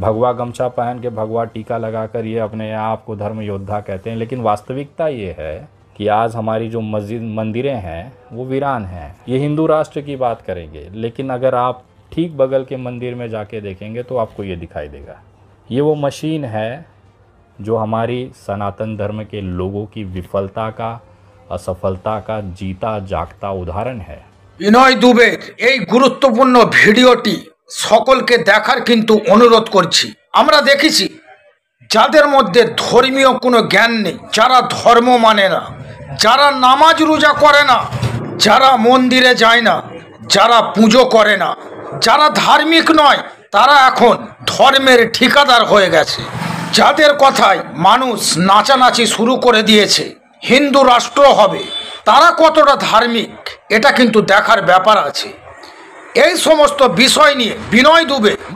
भगवा गमछा पहन के भगवा टीका लगा कर ये अपने आप को धर्म योद्धा कहते हैं लेकिन वास्तविकता ये है कि आज हमारी जो मस्जिद मंदिरें हैं वो वीरान हैं ये हिंदू राष्ट्र की बात करेंगे लेकिन अगर आप ठीक बगल के मंदिर में जाके देखेंगे तो आपको ये दिखाई देगा ये वो मशीन है जो हमारी सनातन धर्म के लोगों की विफलता का असफलता का जीता जागता उदाहरण है বিনয় দুবের गुरुत्वपूर्ण वीडियो टी সকলকে দেখার কিন্তু অনুরোধ করছি আমরা দেখেছি যাদের মধ্যে ধর্মীয় কোনো জ্ঞান নেই যারা ধর্ম মানে না যারা নামাজ রোজা করে না যারা মন্দিরে যায় না যারা পুজো করে না যারা ধার্মিক নয় তারা এখন ধর্মের ঠিকাদার হয়ে গেছে যাদের কথায় মানুষ নাচানাচি শুরু করে দিয়েছে হিন্দু রাষ্ট্র হবে তারা কতটা ধার্মিক এটা কিন্তু দেখার ব্যাপার আছে এই সমস্ত नहीं নিয়ে বিনয়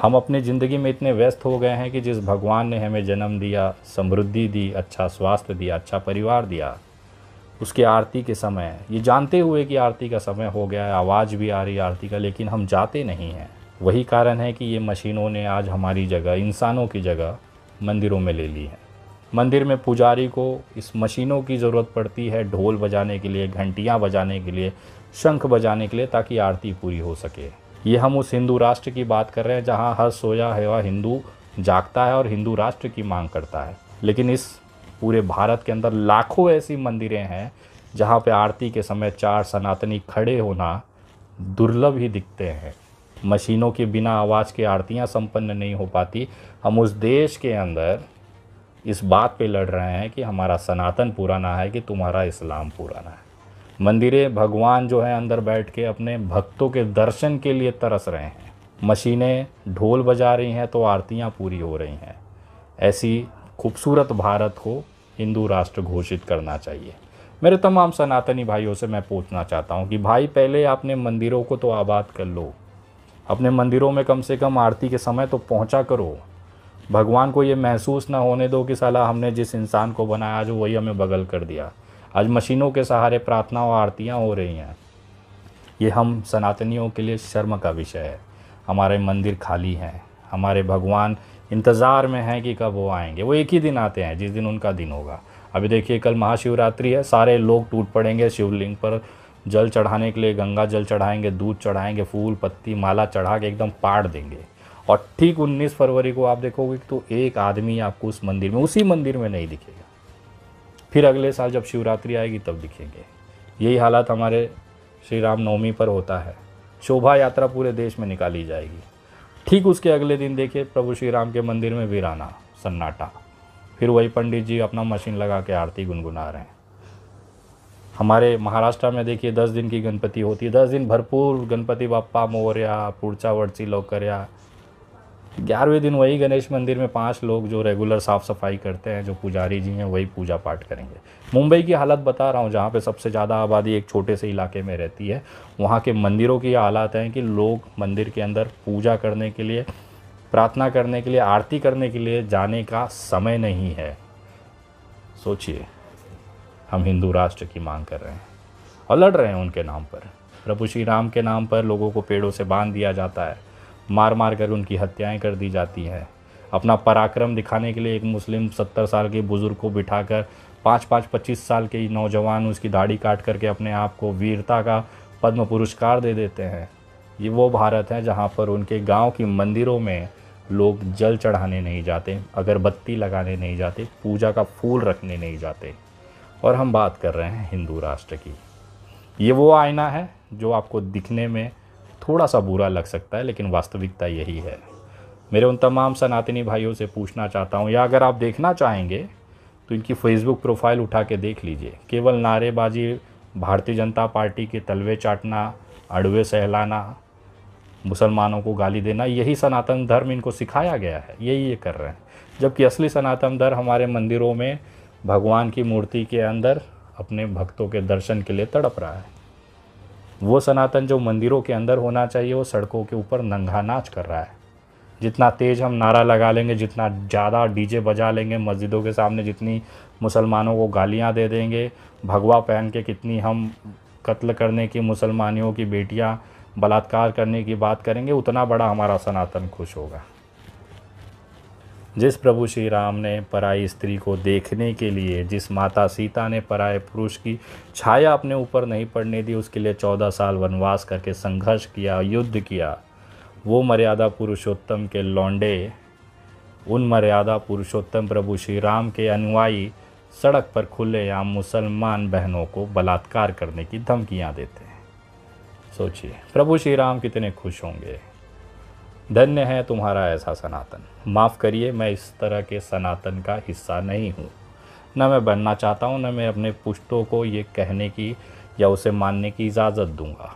हम अपने ज़िंदगी में इतने व्यस्त हो गए हैं कि जिस भगवान ने हमें जन्म दिया समृद्धि दी अच्छा स्वास्थ्य दिया अच्छा परिवार दिया उसके आरती के समय ये जानते हुए कि आरती का समय हो गया है आवाज़ भी आ रही आरती का लेकिन हम जाते नहीं हैं वही कारण है कि ये मशीनों ने आज हमारी जगह इंसानों की जगह मंदिरों में ले ली है मंदिर में पुजारी को इस मशीनों की ज़रूरत पड़ती है ढोल बजाने के लिए घंटियाँ बजाने के लिए शंख बजाने के लिए ताकि आरती पूरी हो सके ये हम उस हिंदू राष्ट्र की बात कर रहे हैं जहाँ हर सोया हुआ हिंदू जागता है और हिंदू राष्ट्र की मांग करता है लेकिन इस पूरे भारत के अंदर लाखों ऐसी मंदिरें हैं जहाँ पे आरती के समय चार सनातनी खड़े होना दुर्लभ ही दिखते हैं मशीनों के बिना आवाज़ के आरतियाँ संपन्न नहीं हो पाती हम उस देश के अंदर इस बात पे लड़ रहे हैं कि हमारा सनातन पुराना है कि तुम्हारा इस्लाम पुराना है मंदिरें भगवान जो है अंदर बैठ के अपने भक्तों के दर्शन के लिए तरस रहे हैं मशीनें ढोल बजा रही हैं तो आरतियाँ पूरी हो रही हैं ऐसी खूबसूरत भारत को हिंदू राष्ट्र घोषित करना चाहिए मेरे तमाम सनातनी भाइयों से मैं पूछना चाहता हूँ कि भाई पहले आपने मंदिरों को तो आबाद कर लो अपने मंदिरों में कम से कम आरती के समय तो पहुँचा करो भगवान को ये महसूस ना होने दो कि साला हमने जिस इंसान को बनाया जो वही हमें बगल कर दिया आज मशीनों के सहारे प्रार्थना और आरतियाँ हो रही हैं ये हम सनातनियों के लिए शर्म का विषय है हमारे मंदिर खाली हैं हमारे भगवान इंतज़ार में हैं कि कब वो आएंगे वो एक ही दिन आते हैं जिस दिन उनका दिन होगा अभी देखिए कल महाशिवरात्रि है सारे लोग टूट पड़ेंगे शिवलिंग पर जल चढ़ाने के लिए गंगा जल चढ़ाएंगे दूध चढ़ाएंगे फूल पत्ती माला चढ़ा के एकदम पाड़ देंगे और ठीक 19 फरवरी को आप देखोगे तो एक आदमी आपको उस मंदिर में उसी मंदिर में नहीं दिखेगा फिर अगले साल जब शिवरात्रि आएगी तब दिखेंगे यही हालात हमारे श्री राम नवमी पर होता है शोभा यात्रा पूरे देश में निकाली जाएगी ठीक उसके अगले दिन देखिए प्रभु श्री राम के मंदिर में वीराना सन्नाटा फिर वही पंडित जी अपना मशीन लगा के आरती गुनगुना रहे हैं हमारे महाराष्ट्र में देखिए दस दिन की गणपति होती है दस दिन भरपूर गणपति बापा मोरिया पुड़चा वड़ची लौकरिया ग्यारहवें दिन वही गणेश मंदिर में पाँच लोग जो रेगुलर साफ़ सफाई करते हैं जो पुजारी जी हैं वही पूजा पाठ करेंगे मुंबई की हालत बता रहा हूँ जहाँ पे सबसे ज़्यादा आबादी एक छोटे से इलाके में रहती है वहाँ के मंदिरों की हालात हैं कि लोग मंदिर के अंदर पूजा करने के लिए प्रार्थना करने के लिए आरती करने के लिए जाने का समय नहीं है सोचिए हम हिंदू राष्ट्र की मांग कर रहे हैं और लड़ रहे हैं उनके नाम पर प्रभु श्री राम के नाम पर लोगों को पेड़ों से बांध दिया जाता है मार मार कर उनकी हत्याएं कर दी जाती हैं अपना पराक्रम दिखाने के लिए एक मुस्लिम सत्तर साल के बुज़ुर्ग को बिठाकर पाँच पाँच पच्चीस साल के नौजवान उसकी दाढ़ी काट करके अपने आप को वीरता का पद्म पुरस्कार दे देते हैं ये वो भारत है जहाँ पर उनके गांव की मंदिरों में लोग जल चढ़ाने नहीं जाते अगरबत्ती लगाने नहीं जाते पूजा का फूल रखने नहीं जाते और हम बात कर रहे हैं हिंदू राष्ट्र की ये वो आईना है जो आपको दिखने में थोड़ा सा बुरा लग सकता है लेकिन वास्तविकता यही है मेरे उन तमाम सनातनी भाइयों से पूछना चाहता हूँ या अगर आप देखना चाहेंगे तो इनकी फेसबुक प्रोफाइल उठा के देख लीजिए केवल नारेबाजी भारतीय जनता पार्टी के तलवे चाटना अड़वे सहलाना मुसलमानों को गाली देना यही सनातन धर्म इनको सिखाया गया है यही ये कर रहे हैं जबकि असली सनातन धर्म हमारे मंदिरों में भगवान की मूर्ति के अंदर अपने भक्तों के दर्शन के लिए तड़प रहा है वो सनातन जो मंदिरों के अंदर होना चाहिए वो सड़कों के ऊपर नंगा नाच कर रहा है जितना तेज़ हम नारा लगा लेंगे जितना ज़्यादा डीजे बजा लेंगे मस्जिदों के सामने जितनी मुसलमानों को गालियाँ दे देंगे भगवा पहन के कितनी हम कत्ल करने की मुसलमानियों की बेटियाँ बलात्कार करने की बात करेंगे उतना बड़ा हमारा सनातन खुश होगा जिस प्रभु श्री राम ने पराई स्त्री को देखने के लिए जिस माता सीता ने पराए पुरुष की छाया अपने ऊपर नहीं पड़ने दी उसके लिए चौदह साल वनवास करके संघर्ष किया युद्ध किया वो मर्यादा पुरुषोत्तम के लौंडे उन मर्यादा पुरुषोत्तम प्रभु श्री राम के अनुयायी सड़क पर खुलेआम मुसलमान बहनों को बलात्कार करने की धमकियाँ देते हैं सोचिए प्रभु श्री राम कितने खुश होंगे धन्य है तुम्हारा ऐसा सनातन माफ़ करिए मैं इस तरह के सनातन का हिस्सा नहीं हूँ न मैं बनना चाहता हूँ न मैं अपने पुष्टों को ये कहने की या उसे मानने की इजाज़त दूंगा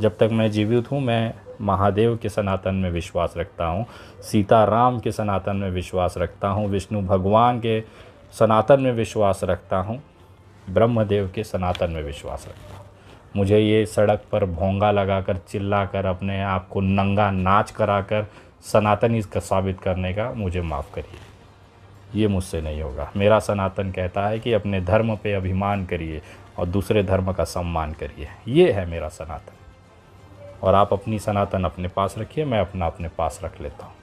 जब तक मैं जीवित हूँ मैं महादेव के सनातन में विश्वास रखता हूँ सीताराम के सनातन में विश्वास रखता हूँ विष्णु भगवान के सनातन में विश्वास रखता हूँ ब्रह्मदेव के सनातन में विश्वास रखता हूँ मुझे ये सड़क पर भोंगा लगाकर चिल्लाकर अपने आप को नंगा नाच कराकर सनातनी का साबित करने का मुझे माफ़ करिए ये मुझसे नहीं होगा मेरा सनातन कहता है कि अपने धर्म पे अभिमान करिए और दूसरे धर्म का सम्मान करिए ये है मेरा सनातन और आप अपनी सनातन अपने पास रखिए मैं अपना अपने पास रख लेता हूँ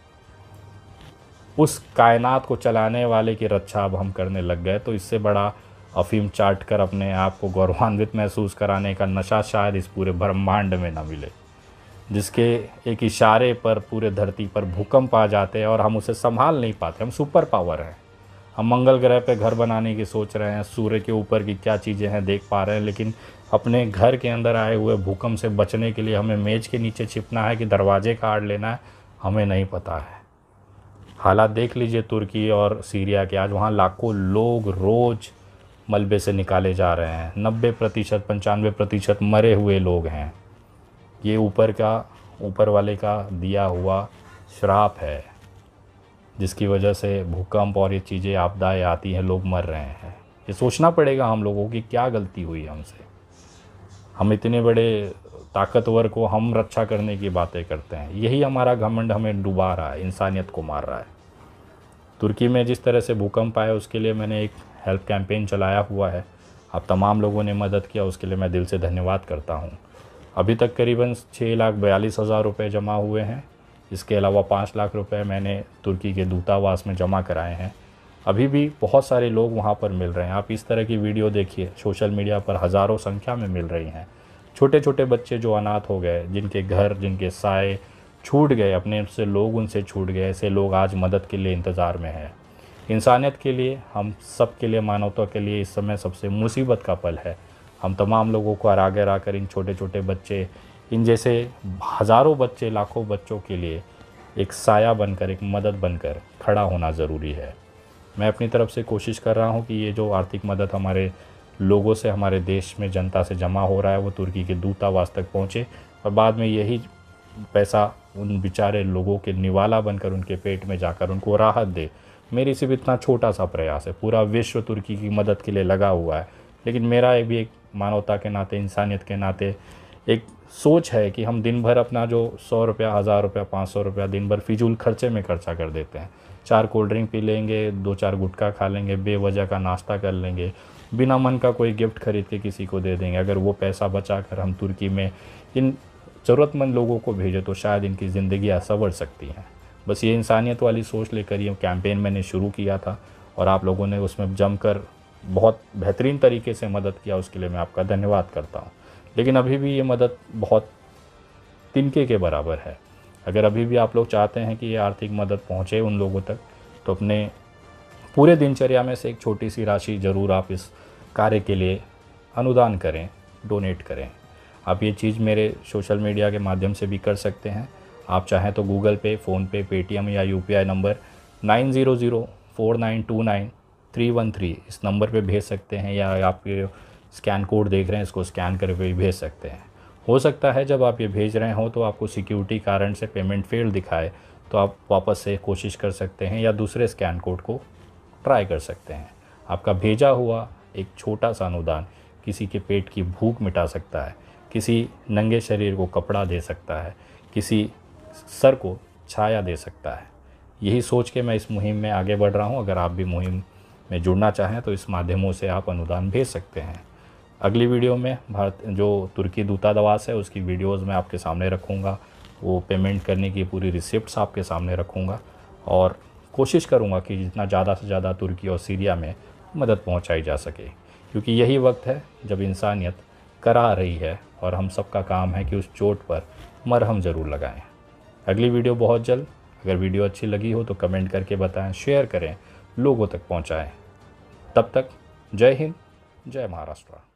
उस कायनात को चलाने वाले की रक्षा अब हम करने लग गए तो इससे बड़ा अफीम चाट कर अपने आप को गौरवान्वित महसूस कराने का नशा शायद इस पूरे ब्रह्मांड में न मिले जिसके एक इशारे पर पूरे धरती पर भूकंप आ जाते हैं और हम उसे संभाल नहीं पाते हम सुपर पावर हैं हम मंगल ग्रह पर घर बनाने की सोच रहे हैं सूर्य के ऊपर की क्या चीज़ें हैं देख पा रहे हैं लेकिन अपने घर के अंदर आए हुए भूकंप से बचने के लिए हमें मेज के नीचे छिपना है कि दरवाजे का आड़ लेना है हमें नहीं पता है हालात देख लीजिए तुर्की और सीरिया के आज वहाँ लाखों लोग रोज़ मलबे से निकाले जा रहे हैं नब्बे प्रतिशत पंचानवे प्रतिशत मरे हुए लोग हैं ये ऊपर का ऊपर वाले का दिया हुआ श्राप है जिसकी वजह से भूकंप और ये चीज़ें आपदाएँ आती हैं लोग मर रहे हैं ये सोचना पड़ेगा हम लोगों की क्या गलती हुई हमसे हम इतने बड़े ताकतवर को हम रक्षा करने की बातें करते हैं यही हमारा घमंड हमें डुबा रहा है इंसानियत को मार रहा है तुर्की में जिस तरह से भूकंप आया उसके लिए मैंने एक हेल्प कैंपेन चलाया हुआ है आप तमाम लोगों ने मदद किया उसके लिए मैं दिल से धन्यवाद करता हूँ अभी तक करीबन छः लाख बयालीस हज़ार रुपये जमा हुए हैं इसके अलावा पाँच लाख रुपये मैंने तुर्की के दूतावास में जमा कराए हैं अभी भी बहुत सारे लोग वहाँ पर मिल रहे हैं आप इस तरह की वीडियो देखिए सोशल मीडिया पर हज़ारों संख्या में मिल रही हैं छोटे छोटे बच्चे जो अनाथ हो गए जिनके घर जिनके साय छूट गए अपने से लोग उनसे छूट गए ऐसे लोग आज मदद के लिए इंतज़ार में हैं इंसानियत के लिए हम सब के लिए मानवता के लिए इस समय सबसे मुसीबत का पल है हम तमाम लोगों को आगे आकर इन छोटे छोटे बच्चे इन जैसे हज़ारों बच्चे लाखों बच्चों के लिए एक साया बनकर एक मदद बनकर खड़ा होना ज़रूरी है मैं अपनी तरफ से कोशिश कर रहा हूँ कि ये जो आर्थिक मदद हमारे लोगों से हमारे देश में जनता से जमा हो रहा है वो तुर्की के दूतावास तक पहुँचे और बाद में यही पैसा उन बेचारे लोगों के निवाला बनकर उनके पेट में जाकर उनको राहत दे मेरी सिर्फ इतना छोटा सा प्रयास है पूरा विश्व तुर्की की मदद के लिए लगा हुआ है लेकिन मेरा भी एक मानवता के नाते इंसानियत के नाते एक सोच है कि हम दिन भर अपना जो सौ रुपया हज़ार रुपया पाँच सौ रुपया दिन भर फिजूल खर्चे में खर्चा कर देते हैं चार कोल्ड ड्रिंक पी लेंगे दो चार गुटखा खा लेंगे बेवजह का नाश्ता कर लेंगे बिना मन का कोई गिफ्ट खरीद के किसी को दे देंगे अगर वो पैसा बचा कर हम तुर्की में इन ज़रूरतमंद लोगों को भेजें तो शायद इनकी ज़िंदगी संवर सकती हैं बस ये इंसानियत वाली सोच लेकर ये कैंपेन मैंने शुरू किया था और आप लोगों ने उसमें जमकर बहुत बेहतरीन तरीके से मदद किया उसके लिए मैं आपका धन्यवाद करता हूँ लेकिन अभी भी ये मदद बहुत तिनके के बराबर है अगर अभी भी आप लोग चाहते हैं कि ये आर्थिक मदद पहुँचे उन लोगों तक तो अपने पूरे दिनचर्या में से एक छोटी सी राशि ज़रूर आप इस कार्य के लिए अनुदान करें डोनेट करें आप ये चीज़ मेरे सोशल मीडिया के माध्यम से भी कर सकते हैं आप चाहें तो गूगल पे फ़ोनपे पेटीएम या यू number nine zero zero four nine two nine three one three इस नंबर पे भेज सकते हैं या आप स्कैन कोड देख रहे हैं इसको स्कैन करके भी भेज सकते हैं हो सकता है जब आप ये भेज रहे हो तो आपको सिक्योरिटी कारण से पेमेंट फेल दिखाए तो आप वापस से कोशिश कर सकते हैं या दूसरे स्कैन कोड को ट्राई कर सकते हैं आपका भेजा हुआ एक छोटा सा अनुदान किसी के पेट की भूख मिटा सकता है किसी नंगे शरीर को कपड़ा दे सकता है किसी सर को छाया दे सकता है यही सोच के मैं इस मुहिम में आगे बढ़ रहा हूँ अगर आप भी मुहिम में जुड़ना चाहें तो इस माध्यमों से आप अनुदान भेज सकते हैं अगली वीडियो में भारत जो तुर्की दूतावास है उसकी वीडियोस मैं आपके सामने रखूँगा वो पेमेंट करने की पूरी रिसिप्ट आपके सामने रखूँगा और कोशिश करूँगा कि जितना ज़्यादा से ज़्यादा तुर्की और सीरिया में मदद पहुँचाई जा सके क्योंकि यही वक्त है जब इंसानियत करा रही है और हम सबका काम है कि उस चोट पर मरहम ज़रूर लगाएँ अगली वीडियो बहुत जल्द अगर वीडियो अच्छी लगी हो तो कमेंट करके बताएं शेयर करें लोगों तक पहुंचाएं तब तक जय हिंद जय महाराष्ट्र